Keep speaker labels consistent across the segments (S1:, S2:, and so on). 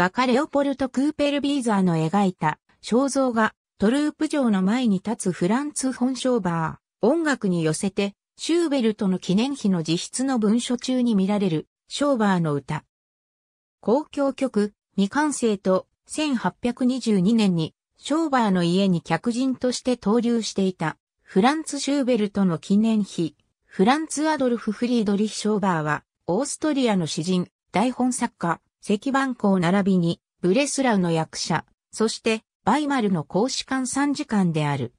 S1: 画家レオポルト・クーペルビーザーの描いた肖像画、トループ城の前に立つフランツ・フォンショーバー、音楽に寄せて、シューベルトの記念碑の自筆の文書中に見られる、ショーバーの歌。公共曲、未完成と、1822年に、ショーバーの家に客人として登竜していた、フランツ・シューベルトの記念碑、フランツ・アドルフ・フリードリヒ・ショーバーは、オーストリアの詩人、台本作家、石板校並びに、ブレスラウの役者、そして、バイマルの公使館参事官である。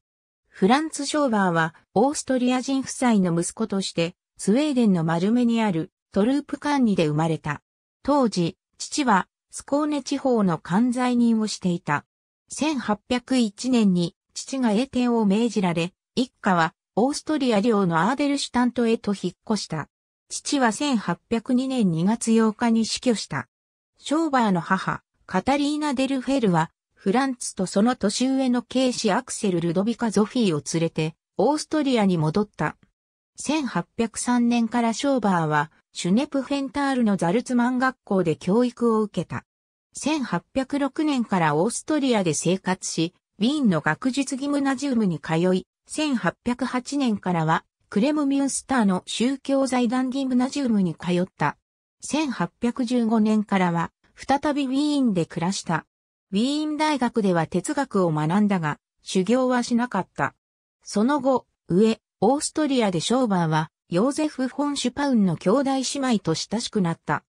S1: フランツ・ショーバーは、オーストリア人夫妻の息子として、スウェーデンの丸目にある、トループ管理で生まれた。当時、父は、スコーネ地方の管財人をしていた。1801年に、父が英帝を命じられ、一家は、オーストリア領のアーデルシュタントへと引っ越した。父は1802年2月8日に死去した。ショーバーの母、カタリーナ・デルフェルは、フランツとその年上の警視アクセル・ルドビカ・ゾフィーを連れて、オーストリアに戻った。1803年からショーバーは、シュネプフェンタールのザルツマン学校で教育を受けた。1806年からオーストリアで生活し、ウィーンの学術ギムナジウムに通い、1808年からは、クレムミュンスターの宗教財団ギムナジウムに通った。1815年からは、再びウィーンで暮らした。ウィーン大学では哲学を学んだが、修行はしなかった。その後、上、オーストリアでショーバーは、ヨーゼフ・フォン・シュパウンの兄弟姉妹と親しくなった。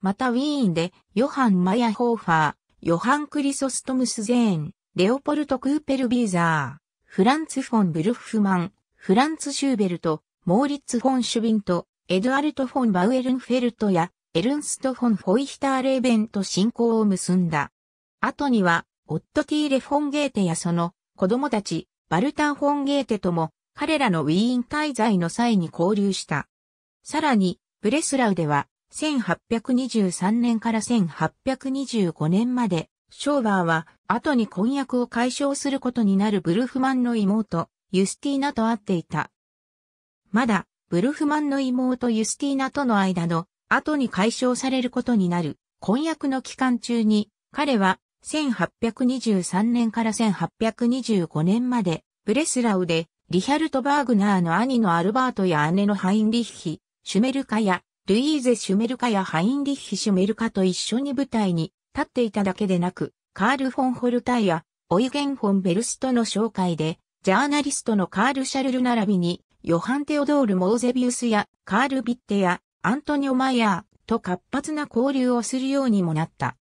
S1: またウィーンで、ヨハン・マヤ・ホーファー、ヨハン・クリソストムス・ゼーン、レオポルト・クーペル・ビーザー、フランツ・フォン・ブルフマン、フランツ・シューベルト、モーリッツ・フォン・シュビント、エドアルト・フォン・バウエルンフェルトやエルンスト・フォン・フォイヒターレーベンと信仰を結んだ。後には、オット・ティーレ・フォン・ゲーテやその子供たち、バルタン・フォン・ゲーテとも彼らのウィーン滞在の際に交流した。さらに、ブレスラウでは、1823年から1825年まで、ショーバーは、後に婚約を解消することになるブルフマンの妹、ユスティーナと会っていた。まだ、ブルフマンの妹ユスティーナとの間の後に解消されることになる婚約の期間中に彼は1823年から1825年までブレスラウでリヒャルト・バーグナーの兄のアルバートや姉のハインリッヒ、シュメルカやルイーゼ・シュメルカやハインリッヒ・シュメルカと一緒に舞台に立っていただけでなくカール・フォン・ホルタイやオイゲン・フォン・ベルストの紹介でジャーナリストのカール・シャルル並びにヨハン・テオドール・モーゼビウスやカール・ビッテやアントニオ・マイヤーと活発な交流をするようにもなった。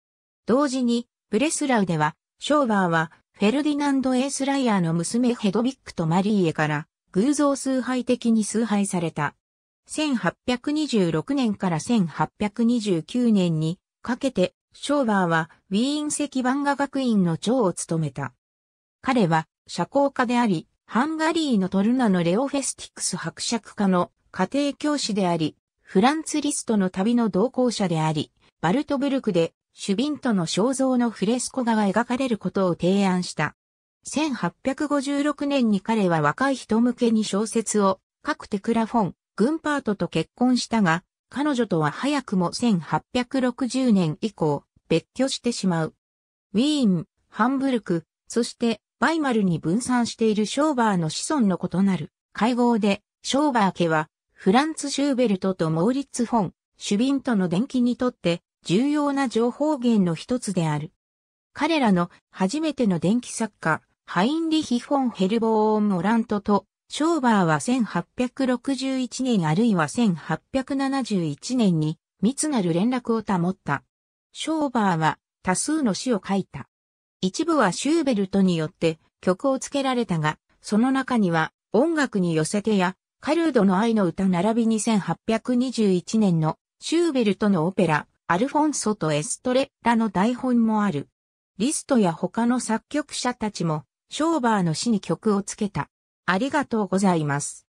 S1: 同時に、ブレスラウでは、ショーバーは、フェルディナンド・エースライアーの娘ヘドビックとマリーエから、偶像崇拝的に崇拝された。1826年から1829年にかけて、ショーバーはウィーン赤版画学院の長を務めた。彼は社交家であり、ハンガリーのトルナのレオフェスティクス伯爵家の家庭教師であり、フランツリストの旅の同行者であり、バルトブルクでシュビントの肖像のフレスコ画が描かれることを提案した。1856年に彼は若い人向けに小説を書くテクラフォン、グンパートと結婚したが、彼女とは早くも1860年以降、別居してしまう。ウィーン、ハンブルク、そしてバイマルに分散しているショーバーの子孫の異なる会合で、ショーバー家は、フランツ・シューベルトとモーリッツ・フォン、シュビントの伝記にとって重要な情報源の一つである。彼らの初めての伝記作家、ハインリヒ・フォン・ヘルボーン・モラントと、ショーバーは1861年あるいは1871年に密なる連絡を保った。ショーバーは多数の詩を書いた。一部はシューベルトによって曲を付けられたが、その中には音楽に寄せてや、カルードの愛の歌並びに1821年のシューベルトのオペラ、アルフォンソとエストレラの台本もある。リストや他の作曲者たちも、ショーバーの詩に曲をつけた。ありがとうございます。